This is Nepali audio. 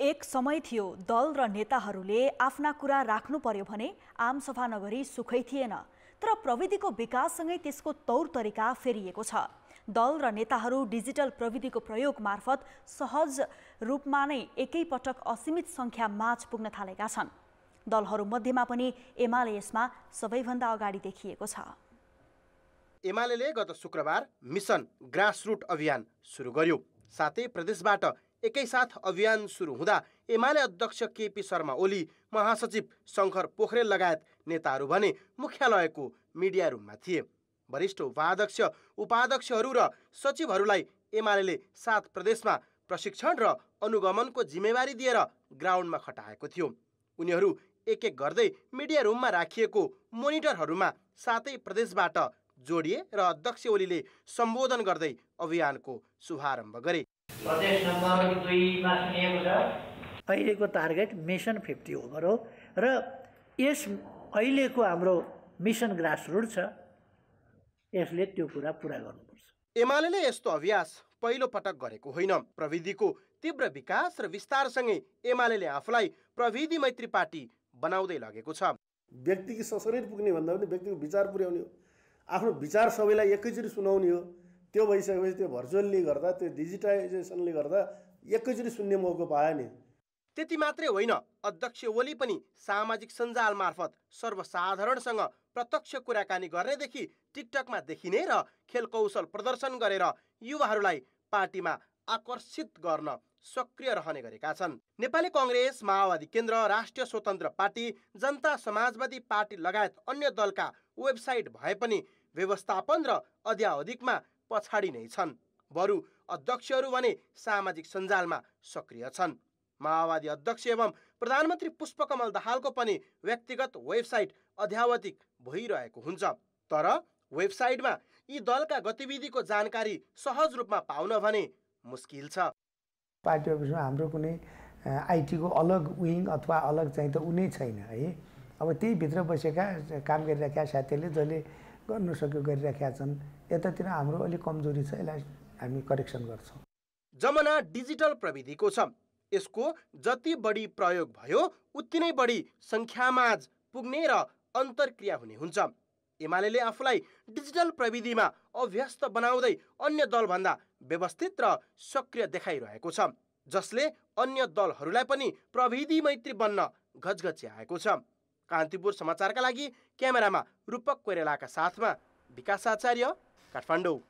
एक समय थियो दल र नेताहरूले आफ्ना कुरा राख्नु पर्यो भने आमसभा नगरी सुखै थिएन तर प्रविधिको विकाससँगै त्यसको तौर तरिका फेरिएको छ दल र नेताहरू डिजिटल प्रविधिको प्रयोग मार्फत सहज रूपमा नै एकैपटक असीमित सङ्ख्या माझ पुग्न थालेका छन् दलहरूमध्येमा पनि एमाले यसमा सबैभन्दा अगाडि देखिएको छ एमाले गत शुक्रबार मिसन ग्रासरुट अभियान सुरु गर्यो साथै प्रदेशबाट एकैसाथ अभियान सुरु हुँदा एमाले अध्यक्ष केपी शर्मा ओली महासचिव शङ्कर पोखरेल लगायत नेताहरू भने मुख्यालयको मिडिया रुममा थिए वरिष्ठ उपाध्यक्ष उपाध्यक्षहरू र सचिवहरूलाई एमाले सात प्रदेशमा प्रशिक्षण र अनुगमनको जिम्मेवारी दिएर ग्राउन्डमा खटाएको थियो उनीहरू एक एक गर्दै मिडिया रुममा राखिएको मोनिटरहरूमा सातै प्रदेशबाट जोडिए र अध्यक्ष ओलीले सम्बोधन गर्दै अभियानको शुभारम्भ गरे अहिलेको टार्गेट मिसन फिफ्टी ओभर हो र यस अहिलेको हाम्रो मिसन ग्रासरुट छ यसले त्यो कुरा पुरा गर्नुपर्छ एमाले यस्तो अभ्यास पहिलो पटक गरेको होइन प्रविधिको तीव्र विकास र विस्तारसँगै एमाले आफूलाई प्रविधि मैत्री पार्टी बनाउँदै लगेको छ व्यक्तिको सशरीर पुग्ने भन्दा पनि व्यक्तिको विचार पुर्याउने हो आफ्नो विचार सबैलाई एकैचोटि सुनाउने हो त्यो भइसकेपछि त्यो भर्चुअलले गर्दा त्यो डिजिटाइजेसनले गर्दा एकैचोटि सुन्ने मौका पायो नि त्यति मात्रै होइन अध्यक्ष ओली पनि सामाजिक सञ्जाल मार्फत सर्वसाधारणसँग प्रत्यक्ष कुराकानी गर्नेदेखि टिकटकमा देखिने र खेलकौशल प्रदर्शन गरेर युवाहरूलाई पार्टीमा आकर्षित गर्न सक्रिय रहने गरेका छन् नेपाली कङ्ग्रेस माओवादी केन्द्र राष्ट्रिय स्वतन्त्र पार्टी जनता समाजवादी पार्टी लगायत अन्य दलका वेबसाइट भए पनि व्यवस्थापन र अध्यावधिकमा पछाडि नै छन् बरु अध्यक्षहरू भने सामाजिक सञ्जालमा सक्रिय छन् माओवादी अध्यक्ष एवं प्रधानमन्त्री पुष्पकमल दाहालको पनि व्यक्तिगत वेबसाइट अध्यावधिक भइरहेको हुन्छ तर वेबसाइटमा यी दलका गतिविधिको जानकारी सहज रूपमा पाउन भने मुस्किल छ पार्टी अफिसमा हाम्रो कुनै आइटीको अलग विङ अथवा अलग चाहिँ त उनी छैन है अब त्यहीभित्र बसेका काम गरिरहेका साथीहरूले जसले गर्न सक्यो गरिराखेका छन् यतातिर हाम्रो अलिक कमजोरी छ यसलाई हामी करेक्सन गर्छौँ जमाना डिजिटल प्रविधिको छ यसको जति बढी प्रयोग भयो उति नै बढी सङ्ख्यामा पुग्ने र अन्तर्क्रिया हुने हुन्छ एमाले आफूलाई डिजिटल प्रविधिमा अभ्यस्त बनाउँदै अन्य दलभन्दा व्यवस्थित र सक्रिय देखाइरहेको छ जसले अन्य दलहरूलाई पनि प्रविधि मैत्री बन्न आएको छ कान्तिपुर समाचारका लागि क्यामेरामा रूपक कोइरेलाका साथमा विकास आचार्य काठमाडौँ